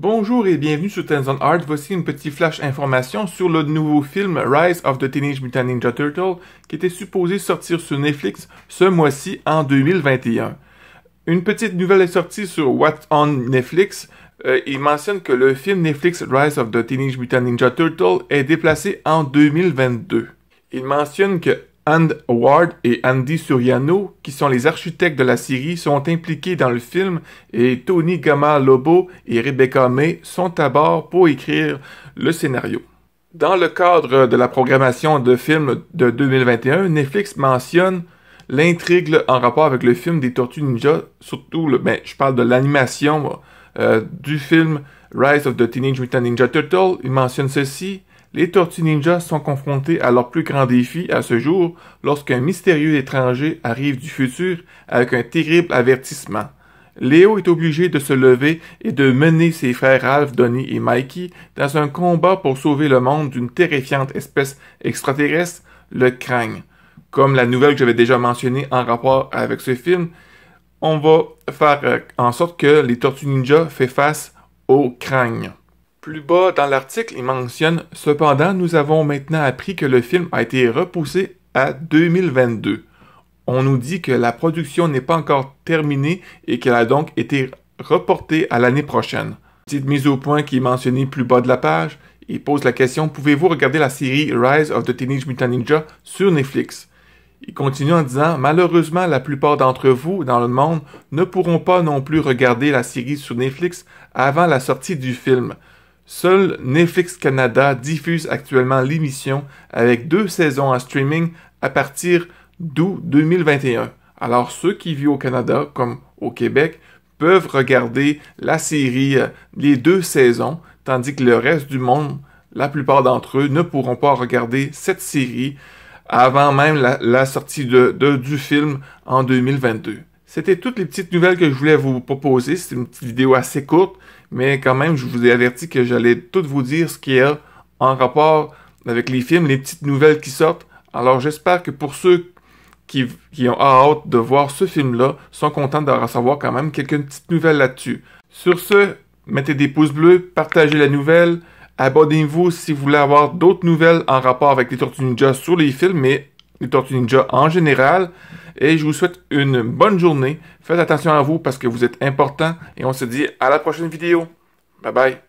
Bonjour et bienvenue sur Tenzon Art. Voici une petite flash information sur le nouveau film Rise of the Teenage Mutant Ninja Turtle qui était supposé sortir sur Netflix ce mois-ci en 2021. Une petite nouvelle est sortie sur What's on Netflix. Euh, il mentionne que le film Netflix Rise of the Teenage Mutant Ninja Turtle est déplacé en 2022. Il mentionne que And Ward et Andy Suriano, qui sont les architectes de la série, sont impliqués dans le film et Tony Gama Lobo et Rebecca May sont à bord pour écrire le scénario. Dans le cadre de la programmation de films de 2021, Netflix mentionne l'intrigue en rapport avec le film des Tortues Ninja, surtout, le, ben, je parle de l'animation euh, du film Rise of the Teenage Mutant Ninja Turtle. Il mentionne ceci les Tortues Ninjas sont confrontées à leur plus grand défi à ce jour lorsqu'un mystérieux étranger arrive du futur avec un terrible avertissement. Léo est obligé de se lever et de mener ses frères Ralph, Donnie et Mikey dans un combat pour sauver le monde d'une terrifiante espèce extraterrestre, le Krang. Comme la nouvelle que j'avais déjà mentionnée en rapport avec ce film, on va faire euh, en sorte que les Tortues Ninjas fassent face au Krang. Plus bas dans l'article, il mentionne Cependant, nous avons maintenant appris que le film a été repoussé à 2022. On nous dit que la production n'est pas encore terminée et qu'elle a donc été reportée à l'année prochaine. Petite mise au point qui est mentionnée plus bas de la page, il pose la question Pouvez-vous regarder la série Rise of the Teenage Mutant Ninja sur Netflix Il continue en disant Malheureusement, la plupart d'entre vous dans le monde ne pourront pas non plus regarder la série sur Netflix avant la sortie du film. Seul Netflix Canada diffuse actuellement l'émission avec deux saisons en streaming à partir d'août 2021. Alors ceux qui vivent au Canada comme au Québec peuvent regarder la série euh, les deux saisons, tandis que le reste du monde, la plupart d'entre eux, ne pourront pas regarder cette série avant même la, sortie de, du film en 2022. C'était toutes les petites nouvelles que je voulais vous proposer. C'est une petite vidéo assez courte, mais quand même, je vous ai averti que j'allais tout vous dire ce qu'il y a en rapport avec les films, les petites nouvelles qui sortent. Alors j'espère que pour ceux qui, qui ont hâte de voir ce film-là sont contents de recevoir quand même quelques petites nouvelles là-dessus. Sur ce, mettez des pouces bleus, partagez la nouvelle, abonnez-vous si vous voulez avoir d'autres nouvelles en rapport avec les Tortues Ninja sur les films, mais les Tortues Ninja en général et je vous souhaite une bonne journée. Faites attention à vous parce que vous êtes important et on se dit à la prochaine vidéo. Bye bye.